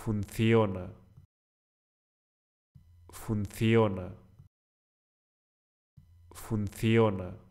funciona, funciona, funciona.